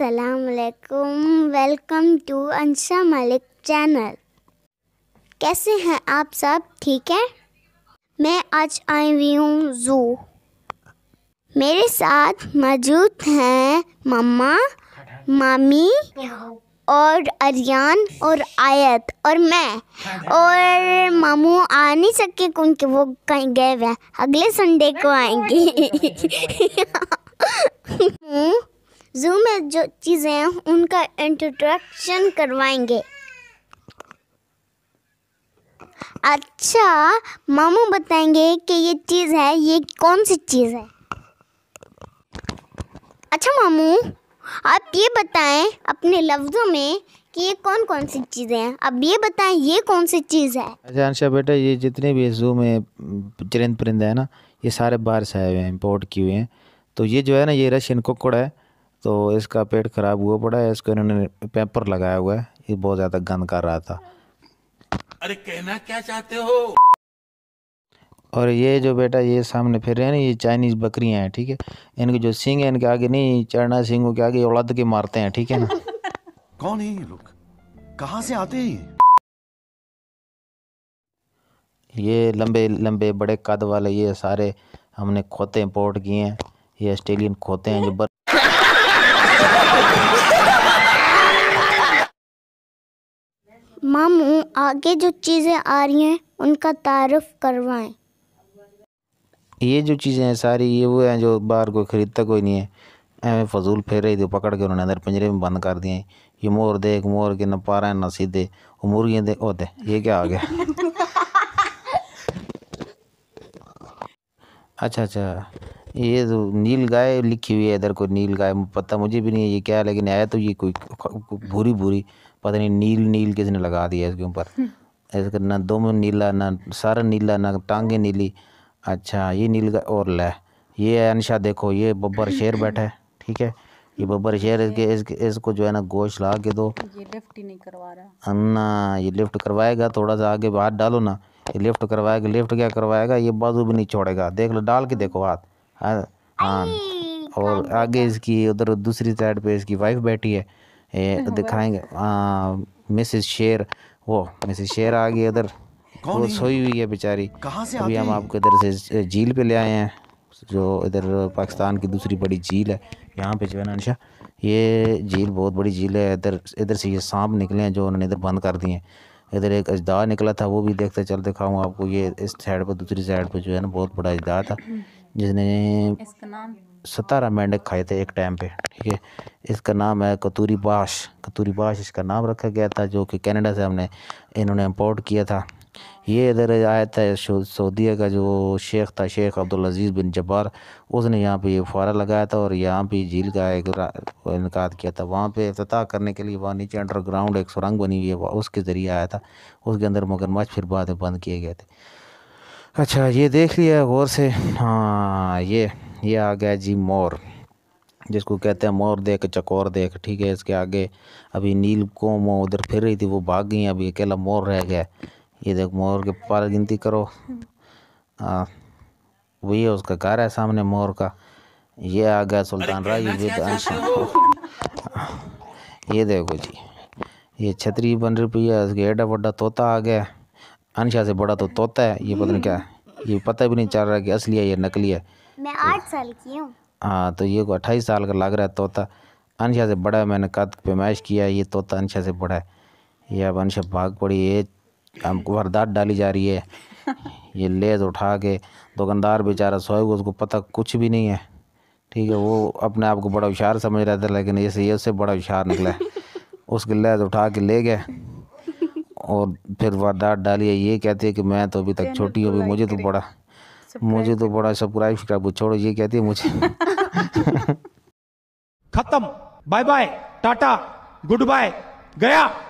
असलकुम welcome to Ansha Malik channel कैसे हैं आप सब ठीक है मैं आज आई हुई हूँ ज़ू मेरे साथ मौजूद हैं मम्मा मामी और अरियान और आयत और मैं और मामू आ नहीं सके क्योंकि वो कहीं गए हुए अगले संडे को आएंगे ज़ू में जो चीज़ें हैं उनका इंट्रोडक्शन करवाएंगे अच्छा मामू बताएंगे कि ये चीज़ है ये कौन सी चीज़ है अच्छा मामू आप ये बताएं अपने लफ्ज़ों में कि ये कौन कौन सी चीज़ें हैं अब ये बताएं ये कौन सी चीज़ है अच्छा अंशा बेटा ये जितने भी जू में चरिंद परिंदे हैं ना ये सारे बाहर से आए हुए हैं इम्पोर्ट किए हुए हैं तो ये जो है ना ये रशियन कुकड़ है तो इसका पेट ख़राब हुआ पड़ा है इसको इन्होंने पेपर लगाया हुआ है ये बहुत ज़्यादा गंद कर रहा था अरे कहना क्या चाहते हो और ये जो बेटा ये सामने फिर रहे हैं ये चाइनीज़ बकरियां हैं ठीक है इनके जो सिंग है इनके आगे नहीं चढ़ना सिंगों के आगे औलाद के मारते हैं ठीक है ना कौन है ये लोग कहाँ से आते हैं ये लंबे लंबे बड़े कद वाले ये सारे हमने खोते इंपोर्ट किए हैं ये ऑस्ट्रेलियन खोते हैं जो बर मामू आगे जो चीज़ें आ रही हैं उनका तारफ़ करवाएं ये जो चीज़ें हैं सारी ये वो हैं जो बाहर कोई ख़रीदता कोई नहीं है एवं फजूल फेर रही थी पकड़ के उन्होंने अंदर पिंजरे में बंद कर दिए ये मोर देख मोर के न पारा न सीधे और दे ओ दे ये क्या आ गया अच्छा अच्छा ये जो तो नील गाय लिखी हुई है इधर कोई नील गाय पता मुझे भी नहीं है ये क्या है लेकिन आया तो ये कोई भूरी भूरी पता नहीं नील नील किसने लगा दिया इसके ऊपर कर ना दम नीला ना सारा नीला ना टांगे नीली अच्छा ये नील गाय और ले ये अनशा देखो ये बब्बर शेर बैठा है ठीक है ये बब्बर शेर इसके इसके इसको जो है ना गोश ला के दो ये लिफ्ट ही नहीं करवा रहा ना ये लिफ्ट करवाएगा थोड़ा सा आगे हाथ डालो ना ये लिफ्ट करवाएगा लिफ्ट क्या करवाएगा ये बाजू भी नहीं छोड़ेगा देख लो डाल के देखो हाथ हाँ, हाँ और आगे इसकी उधर दूसरी साइड पे इसकी वाइफ बैठी है ये दिखाएंगे मिसेस हाँ, शेर वो मिसेस शेर आ गई उधर वो सोई हुई है बेचारी अभी हम आपको इधर से झील पे ले आए हैं जो इधर पाकिस्तान की दूसरी बड़ी झील है यहाँ पे जो है ना निशा ये झील बहुत बड़ी झील है इधर इधर से ये सांप निकले हैं जो उन्होंने इधर बंद कर दिए हैं इधर एक अजदा निकला था वो भी देखते चलते खाऊँ आपको ये इस साइड पर दूसरी साइड पर जो है ना बहुत बड़ा अजदा था जिसने सतारा सतारह मेंढक खाए थे एक टाइम पे ठीक है इसका नाम है कतूरी बाश कतूरी बाश इसका नाम रखा गया था जो कि कनाडा से हमने इन्होंने इम्पोर्ट किया था ये इधर आया था सऊदीया का जो शेख था शेख अब्दुल अजीज़ बिन जब्बार उसने यहाँ पे ये फुहारा लगाया था और यहाँ पे झील का एक इनका किया था वहाँ पे अफ्ताह करने के लिए वहाँ नीचे अंडरग्राउंड एक सुरंग बनी हुई है उसके ज़रिए आया था उसके अंदर मगरमच्छ फिर बाद में बंद किए गए थे अच्छा ये देख लिया गौर से हाँ ये ये आ गया जी मोर जिसको कहते हैं मोर देख चकोर देख ठीक है इसके आगे अभी नील कोम उधर फिर रही थी वो भाग गई अभी अकेला मोर रह गया ये देख मोर के पार गिनती करो हाँ वही है उसका घर है सामने मोर का ये आ गया सुल्तान राय ये अच्छा। देखो जी ये छतरी बन रही है इसके एडा बड्डा तोता आ गया अनशा से बड़ा तो तोता है ये पता नहीं क्या है ये पता भी नहीं चल रहा कि असली है या नकली है मैं आठ साल की हूँ हाँ तो ये को अट्ठाईस साल का लग रहा है तोता अनशा से बड़ा है मैंने कद पैमाइश किया है ये तोता अनशा से बड़ा है ये अब अनशा भाग पड़ी है हमको वारदात डाली जा रही है ये लेज उठा के दुकानदार बेचारा सोए हुआ उसको पता कुछ भी नहीं है ठीक है वो अपने आप को बड़ा होशियार समझ रहा था लेकिन इससे ये उससे बड़ा होशियार निकला है लेज उठा के ले गए और फिर वारदात डाली है ये कहते हैं कि मैं तो अभी तक छोटी हूँ मुझे तो बड़ा मुझे तो बड़ा सप्राइज सब्सक्राइब छोड़ो ये कहती है मुझे खत्म bye bye tata goodbye गया